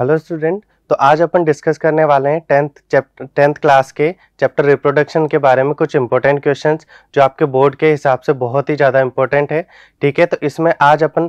hello student तो आज अपन discuss करने वाले हैं टेंथ चैप्टर टेंथ क्लास के चैप्टर रिप्रोडक्शन के बारे में कुछ इंपॉर्टेंट क्वेश्चंस जो आपके बोर्ड के हिसाब से बहुत ही ज़्यादा इंपॉर्टेंट है ठीक है तो इसमें आज अपन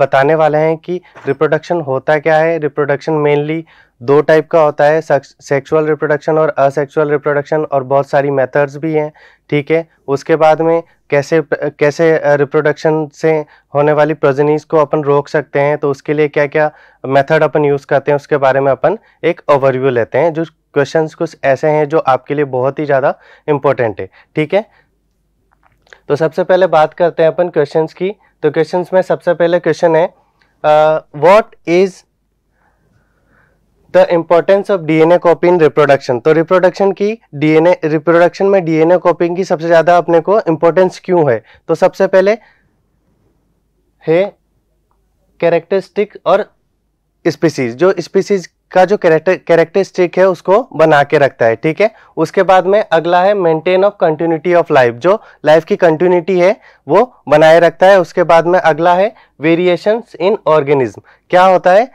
बताने वाले हैं कि रिप्रोडक्शन होता क्या है रिप्रोडक्शन मेनली दो टाइप का होता है सेक्सुअल रिप्रोडक्शन और असेक्सुअल रिप्रोडक्शन और बहुत सारी मेथड्स भी हैं ठीक है उसके बाद में कैसे कैसे रिप्रोडक्शन से होने वाली प्रोजनीस को अपन रोक सकते हैं तो उसके लिए क्या क्या मेथड अपन यूज़ करते हैं उसके बारे में अपन एक ओवरव्यू लेते हैं जो क्वेश्चंस कुछ ऐसे हैं जो आपके लिए बहुत ही ज़्यादा इम्पोर्टेंट है ठीक है तो सबसे पहले बात करते हैं अपन क्वेश्चन की तो क्वेश्चन में सबसे पहले क्वेश्चन है what is the importance of DNA copy in reproduction तो रिप्रोडक्शन की डीएनए रिप्रोडक्शन में डीएनए कॉपिंग की सबसे ज़्यादा अपने को इम्पोर्टेंस क्यों है तो सबसे पहले है कैरेक्टरिस्टिक और स्पीसीज जो स्पीसीज का जो कैरेक्टर कैरेक्टरिस्टिक है उसको बना के रखता है ठीक है उसके बाद में अगला है maintain of continuity of life जो लाइफ की कंटिन्यूटी है वो बनाए रखता है उसके बाद में अगला है वेरिएशंस इन ऑर्गेनिज्म क्या होता है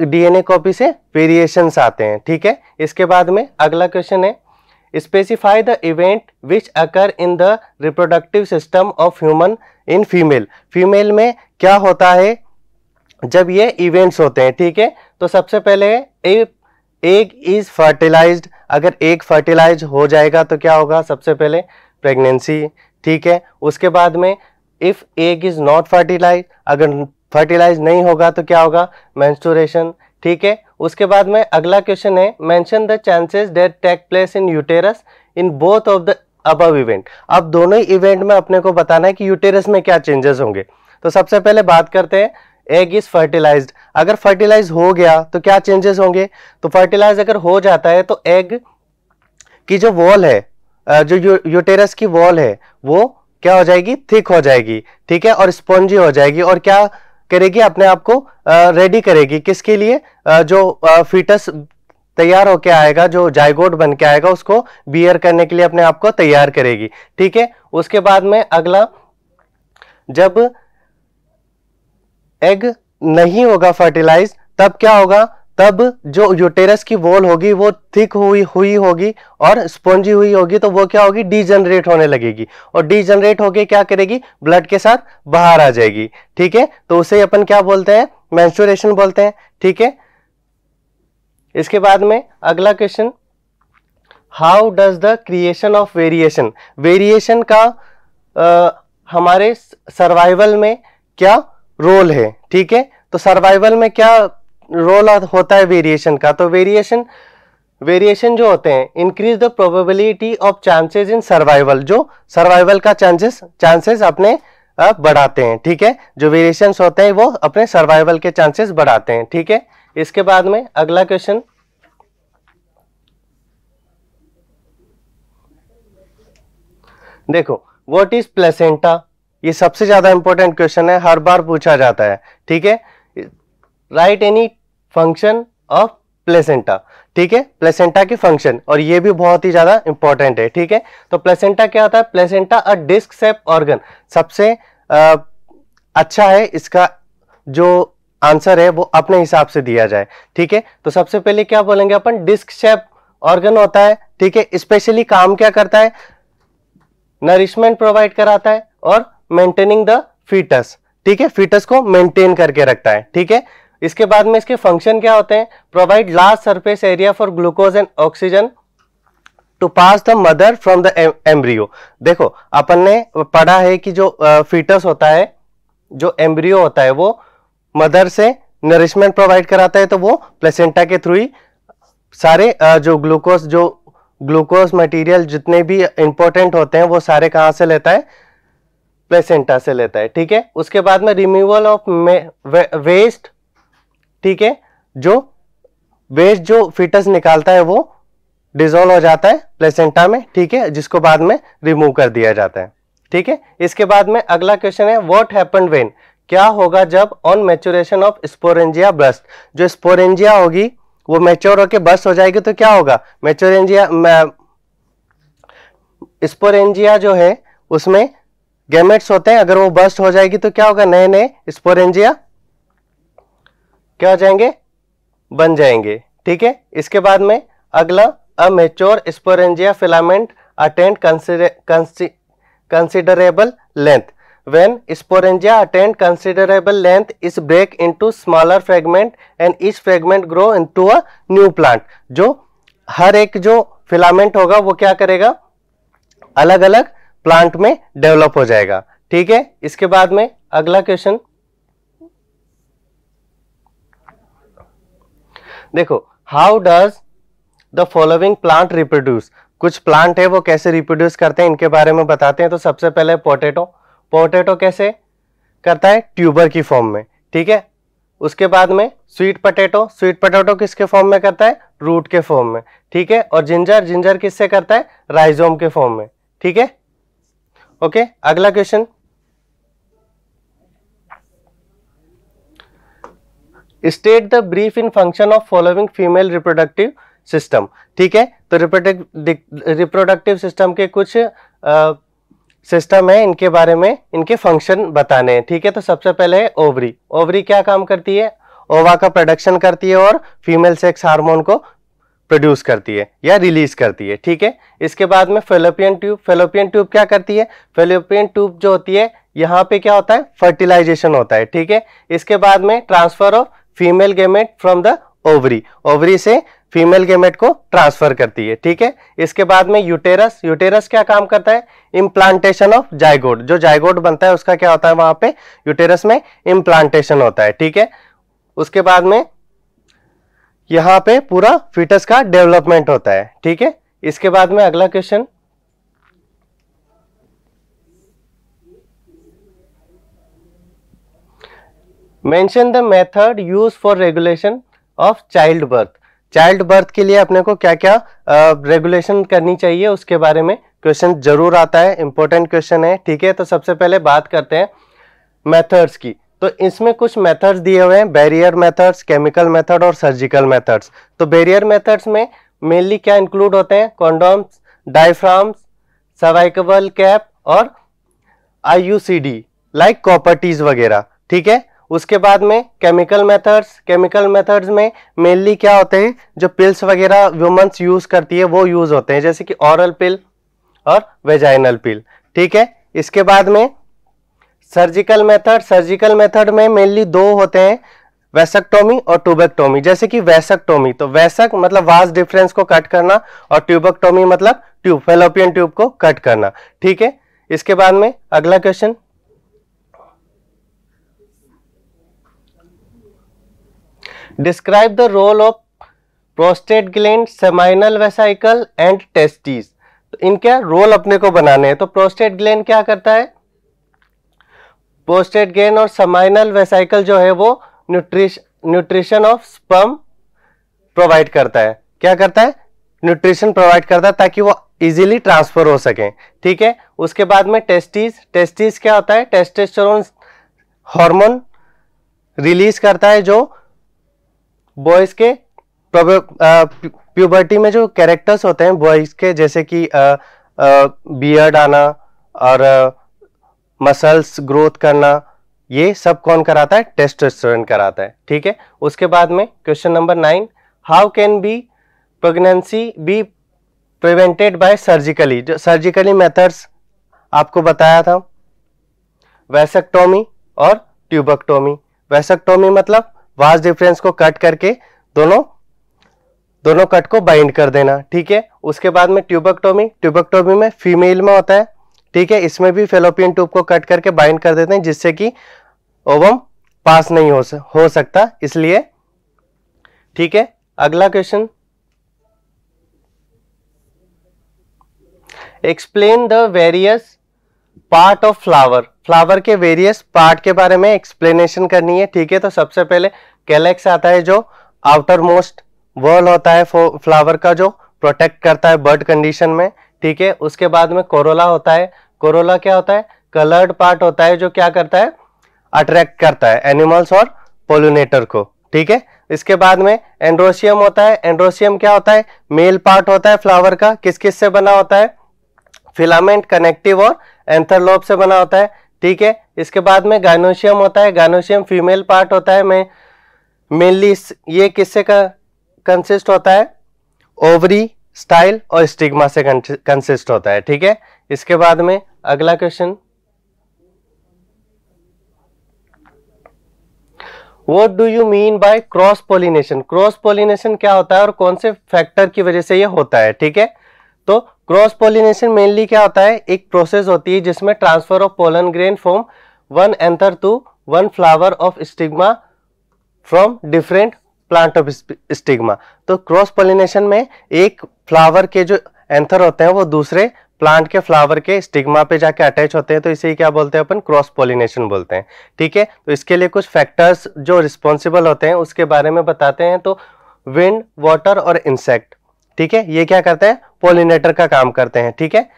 डीएनए कॉपी से वेरिएशंस आते हैं ठीक है इसके बाद में अगला क्वेश्चन है specify the event which occur in the reproductive system of human in female female में क्या होता है जब ये इवेंट्स होते हैं ठीक है तो सबसे पहले एक इज फर्टिलाइज अगर एक फर्टिलाइज हो जाएगा तो क्या होगा सबसे पहले प्रेगनेंसी ठीक है उसके बाद में if egg is not fertilise अगर फर्टिलाइज नहीं होगा तो क्या होगा मैंस्टोरेशन ठीक है उसके बाद में अगला क्वेश्चन है mention the chances that take place in uterus in both of the above event अब दोनों ही इवेंट में अपने को बताना है कि यूटेरस में क्या चेंजेस होंगे तो सबसे पहले बात करते हैं एग इज फर्टिलाइज अगर फर्टिलाइज हो गया तो क्या चेंजेस होंगे तो फर्टिलाइज अगर हो जाता है तो एग की जो वॉल है जो यू, यूटेरस की वॉल है वो क्या हो जाएगी थिक हो जाएगी ठीक है और स्पॉन्जी हो जाएगी और क्या करेगी अपने आप को रेडी करेगी किसके लिए आ, जो फीटस तैयार होके आएगा जो जायगोट बन के आएगा उसको बियर करने के लिए अपने आप को तैयार करेगी ठीक है उसके बाद में अगला जब एग नहीं होगा फर्टिलाइज तब क्या होगा तब जो यूटेरस की वॉल होगी वो थिक हुई हुई होगी और स्पॉन्जी हुई होगी तो वो क्या होगी डीजनरेट होने लगेगी और डीजनरेट होके क्या करेगी ब्लड के साथ बाहर आ जाएगी ठीक है तो उसे अपन क्या बोलते हैं मैंसुरेशन बोलते हैं ठीक है इसके बाद में अगला question how does the creation of variation variation का आ, हमारे सर्वाइवल में क्या रोल है ठीक है तो सर्वाइवल में क्या रोल होता है वेरिएशन का तो वेरिएशन वेरिएशन जो होते हैं increase the probability of chances in survival जो सर्वाइवल का चांसेस चांसेस अपने बढ़ाते हैं ठीक है जो वेरिएशन होते हैं वो अपने सर्वाइवल के चांसेस बढ़ाते हैं ठीक है इसके बाद में अगला क्वेश्चन देखो व्हाट इज प्लेसेंटा ये सबसे ज्यादा इंपॉर्टेंट क्वेश्चन है हर बार पूछा जाता है ठीक है right any function of placenta ठीक है प्लेसेंटा की फंक्शन और ये भी बहुत ही ज़्यादा इंपॉर्टेंट है ठीक है तो प्लेसेंटा क्या होता है placenta a disc shape organ सबसे आ, अच्छा है इसका जो आंसर है वो अपने हिसाब से दिया जाए ठीक है तो सबसे पहले क्या बोलेंगे अपन डिस्क शेप ऑर्गन होता है ठीक है स्पेशली काम क्या करता है नरिशमेंट प्रोवाइड कराता है और मेंटेनिंग द फीटस ठीक है फीटस को मेंटेन करके रखता है ठीक है इसके बाद में इसके फंक्शन क्या होते हैं provide large surface area for glucose and oxygen to pass the mother from the embryo देखो अपन ने पढ़ा है कि जो फीटस होता है जो एम्ब्रियो होता है वो मदर से नरिशमेंट प्रोवाइड कराता है तो वो प्लेसेंटा के थ्रू ही सारे जो ग्लूकोज जो ग्लूकोज मटेरियल जितने भी इंपॉर्टेंट होते हैं वो सारे कहाँ से लेता है प्लेसेंटा से लेता है ठीक है उसके बाद में रिमूवल ऑफ वेस्ट ठीक है जो वेस्ट जो फिटस निकालता है वो डिजोल्व हो जाता है प्लेसेंटा में ठीक है जिसको बाद में रिमूव कर दिया जाता है ठीक है इसके बाद में अगला क्वेश्चन है व्हाट हैपन वेन क्या होगा जब on maturation of sporangia burst जो स्पोरेंजिया होगी वो मेच्योर होकर बस्ट हो जाएगी तो क्या होगा मेच्योरेंजिया स्पोरेंजिया जो है उसमें गैमेट्स होते हैं अगर वो बस्ट हो जाएगी तो क्या होगा नए नए स्पोरेंजिया क्या हो जाएंगे बन जाएंगे ठीक है इसके बाद में अगला a mature sporangia filament attend considerable length when sporangia attain considerable length is break smaller fragment and इस fragment grow into a new plant जो हर एक जो फिलामेंट होगा वो क्या करेगा अलग अलग प्लांट में डेवलप हो जाएगा ठीक है इसके बाद में अगला क्वेश्चन देखो how does the following plant reproduce कुछ प्लांट है वो कैसे रिप्रोड्यूस करते हैं इनके बारे में बताते हैं तो सबसे पहले पोटेटो पोटेटो कैसे करता है ट्यूबर की फॉर्म में ठीक है उसके बाद में स्वीट पटेटो स्वीट पटेटो किसके फॉर्म में करता है रूट के फॉर्म में ठीक है और जिंजर जिंजर किससे करता है राइजोम के फॉर्म में ठीक है ओके अगला question state the brief in function of following female reproductive system ठीक है तो रिप्रोडक्टिव सिस्टम के कुछ सिस्टम है इनके बारे में इनके फंक्शन बताने हैं ठीक है तो सबसे पहले है ओवरी ओवरी क्या काम करती है ओवा का प्रोडक्शन करती है और फीमेल सेक्स हार्मोन को प्रोड्यूस करती है या रिलीज करती है ठीक है इसके बाद में फेलोपियन ट्यूब फेलोपियन ट्यूब क्या करती है फेलोपियन ट्यूब जो होती है यहाँ पे क्या होता है फर्टिलाइजेशन होता है ठीक है इसके बाद में transfer of female gamete from the ovary ovary से फीमेल गेमेट को ट्रांसफर करती है ठीक है इसके बाद में यूटेरस यूटेरस क्या काम करता है इम्प्लांटेशन ऑफ जायगोड जो जायगोड बनता है उसका क्या होता है वहां पे यूटेरस में इम्प्लांटेशन होता है ठीक है उसके बाद में यहां पे पूरा फिटस का डेवलपमेंट होता है ठीक है इसके बाद में अगला question mention the method use for regulation of childbirth childbirth के लिए अपने को क्या क्या रेगुलेशन uh, करनी चाहिए उसके बारे में क्वेश्चन जरूर आता है इंपॉर्टेंट क्वेश्चन है ठीक है तो सबसे पहले बात करते हैं मेथड्स की तो इसमें कुछ मेथड्स दिए हुए हैं बैरियर मेथड्स केमिकल मेथड और सर्जिकल मेथड्स तो बैरियर मेथड्स में मेनली क्या इंक्लूड होते हैं कॉन्डोम्स डाइफ्राम्स सर्वाइकबल कैप और आई लाइक कॉपर्टीज वगैरह ठीक है उसके बाद में केमिकल मेथड्स केमिकल मेथड्स में मेनली क्या होते हैं जो पिल्स वगैरह वुमेंस यूज़ करती है वो यूज़ होते हैं जैसे कि ऑरल पिल और वेजाइनल पिल ठीक है इसके बाद में सर्जिकल मेथड सर्जिकल मेथड में मेनली दो होते हैं वैसकटोमी और ट्यूबेक्टोमी जैसे कि वैसक्टोमी तो वैसक मतलब वास डिफरेंस को कट करना और ट्यूबेक्टोमी मतलब ट्यूब फेलोपियन ट्यूब को कट करना ठीक है इसके बाद में अगला question describe the role of prostate gland seminal vesicle and testis तो इनके रोल अपने को बनाने हैं तो प्रोस्टेट ग्लैंड क्या करता है प्रोस्टेट ग्लैंड और सेमाइनल वेसाइकल जो है वो न्यूट्रिश न्यूट्रिशन ऑफ स्पम प्रोवाइड करता है क्या करता है न्यूट्रिशन प्रोवाइड करता है ताकि वो इजीली ट्रांसफर हो सके ठीक है उसके बाद में टेस्टिस टेस्टिस क्या होता है टेस्टेस्टोरोन हार्मोन रिलीज करता है जो बॉयज के प्यूबर्टी uh, में जो कैरेक्टर्स होते हैं बॉयज के जैसे कि बियर्ड uh, uh, आना और मसल्स ग्रोथ करना ये सब कौन कराता है टेस्टोस्टेरोन कराता है ठीक है उसके बाद में question number nine how can be pregnancy be prevented by surgically जो सर्जिकली मेथड्स आपको बताया था वैसेक्टोमी और ट्यूबक्टोमी वैसेक्टोमी मतलब वास डिफरेंस को कट करके दोनों दोनों कट को बाइंड कर देना ठीक है उसके बाद में ट्यूबकटोमी ट्यूबकटोमी में फीमेल में होता है ठीक है इसमें भी फेलोपियन ट्यूब को कट करके बाइंड कर देते हैं जिससे कि ओवम पास नहीं हो, हो सकता इसलिए ठीक है अगला question explain the various part of flower flower के वेरियस पार्ट के बारे में एक्सप्लेनेशन करनी है ठीक है तो सबसे पहले कैलेक्स आता है जो आउटर मोस्ट वर्ल होता है फ्लावर का जो प्रोटेक्ट करता है बर्ड कंडीशन में ठीक है उसके बाद में कोरोला होता है कोरोला क्या होता है कलर्ड पार्ट होता है जो क्या करता है अट्रैक्ट करता है एनिमल्स और पोलिनेटर को ठीक है इसके बाद में एंड्रोशियम होता है एंड्रोशियम क्या होता है मेल पार्ट होता है फ्लावर का किस किस से बना होता है फिलामेंट कनेक्टिव और एंथरलोप से बना होता है ठीक है इसके बाद में गायनोशियम होता है गायनोशियम फीमेल पार्ट होता है मैं मेनली ये किससे का कंसिस्ट होता है ओवरी स्टाइल और स्टिग्मा से कंसिस्ट होता है ठीक है इसके बाद में अगला question what do you mean by cross pollination cross pollination क्या होता है और कौन से फैक्टर की वजह से ये होता है ठीक है तो क्रॉस पोलिनेशन मेनली क्या होता है एक प्रोसेस होती है जिसमें transfer of pollen grain from one anther to one flower of stigma from different plant of stigma तो क्रॉस पोलिनेशन में एक फ्लावर के जो एंथर होते हैं वो दूसरे प्लांट के फ्लावर के स्टिग्मा पे जाके अटैच होते हैं तो इसे ही क्या बोलते हैं अपन क्रॉस पोलिनेशन बोलते हैं ठीक है तो इसके लिए कुछ फैक्टर्स जो रिस्पॉन्सिबल होते हैं उसके बारे में बताते हैं तो विंड वाटर और इंसेक्ट ठीक है ये क्या करते हैं पोलिनेटर का काम करते हैं ठीक है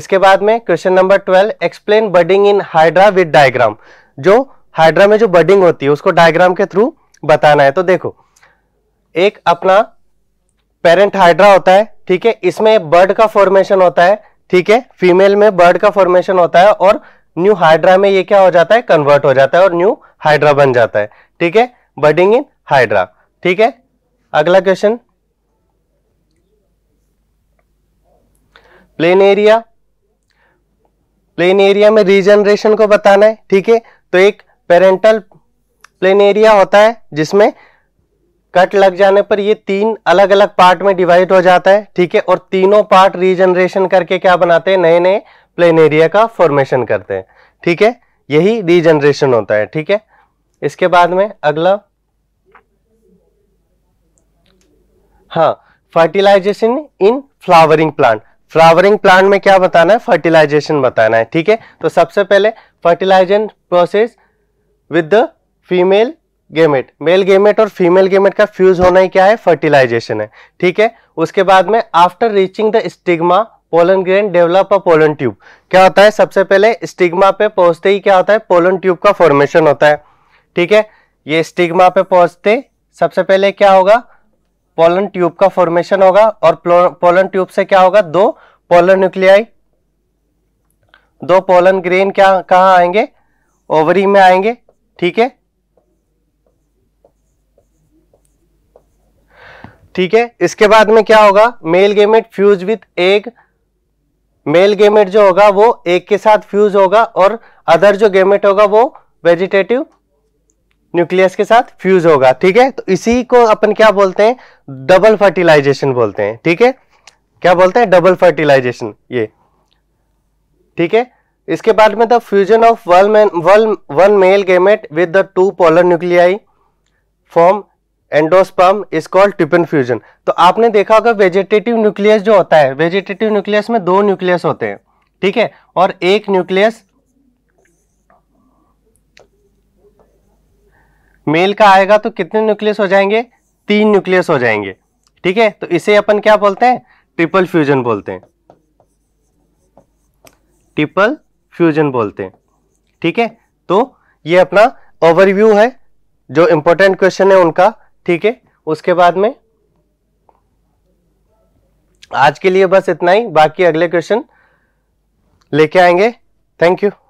इसके बाद में question number twelve explain budding in hydra with diagram जो हाइड्रा में जो बर्डिंग होती है उसको डायग्राम के थ्रू बताना है तो देखो एक अपना पेरेंट हाइड्रा होता है ठीक है इसमें बर्ड का फॉर्मेशन होता है ठीक है फीमेल में बर्ड का फॉर्मेशन होता है और न्यू हाइड्रा में ये क्या हो जाता है कन्वर्ट हो जाता है और न्यू हाइड्रा बन जाता है ठीक है बर्डिंग इन हाइड्रा ठीक है अगला question planaria planaria में रीजनरेशन को बताना है ठीक है तो एक पेरेंटल प्लेन एरिया होता है जिसमें कट लग जाने पर ये तीन अलग अलग पार्ट में डिवाइड हो जाता है ठीक है और तीनों पार्ट रीजनरेशन करके क्या बनाते हैं नए नए प्लेन एरिया का फॉर्मेशन करते हैं ठीक है यही रीजनरेशन होता है ठीक है इसके बाद में अगला हाँ fertilisation in flowering plant flowering plant में क्या बताना है फर्टिलाइजेशन बताना है ठीक है तो सबसे पहले fertilisation process with the female gamete male gamete और फीमेल गेमेट का फ्यूज होना ही क्या है फर्टिलाइजेशन है ठीक है उसके बाद में after reaching the stigma pollen grain develop a pollen tube क्या होता है सबसे पहले स्टिग्मा पे पहुंचते ही क्या होता है पोलन ट्यूब का फॉर्मेशन होता है ठीक है ये स्टिग्मा पे पहुंचते सबसे पहले क्या होगा पोलन ट्यूब का फॉर्मेशन होगा और पोलन ट्यूब से क्या होगा दो पोलन न्यूक्लियाई दो पोलन ग्रेन क्या कहा आएंगे ओवरी में आएंगे ठीक है ठीक है इसके बाद में क्या होगा male gamete fuse with egg male gamete जो होगा वो एग के साथ फ्यूज होगा और अदर जो गेमेट होगा वो वेजिटेटिव न्यूक्लियस के साथ फ्यूज होगा ठीक है तो इसी को अपन क्या बोलते हैं डबल फर्टिलाइजेशन बोलते हैं ठीक है क्या बोलते हैं डबल फर्टिलाइजेशन ये ठीक है इसके बाद में the fusion of one one male gamete with the two polar nuclei form endosperm is called triple fusion तो आपने देखा होगा वेजिटेटिव न्यूक्लियस जो होता है वेजिटेटिव न्यूक्लियस में दो न्यूक्लियस होते हैं ठीक है और एक न्यूक्लियस मेल का आएगा तो कितने न्यूक्लियस हो जाएंगे तीन न्यूक्लियस हो जाएंगे ठीक है तो इसे अपन क्या बोलते हैं ट्रिपल फ्यूजन बोलते हैं ट्रिपल फ्यूजन बोलते हैं ठीक है तो ये अपना ओवरव्यू है जो इंपॉर्टेंट क्वेश्चन है उनका ठीक है उसके बाद में आज के लिए बस इतना ही बाकी अगले क्वेश्चन लेके आएंगे थैंक यू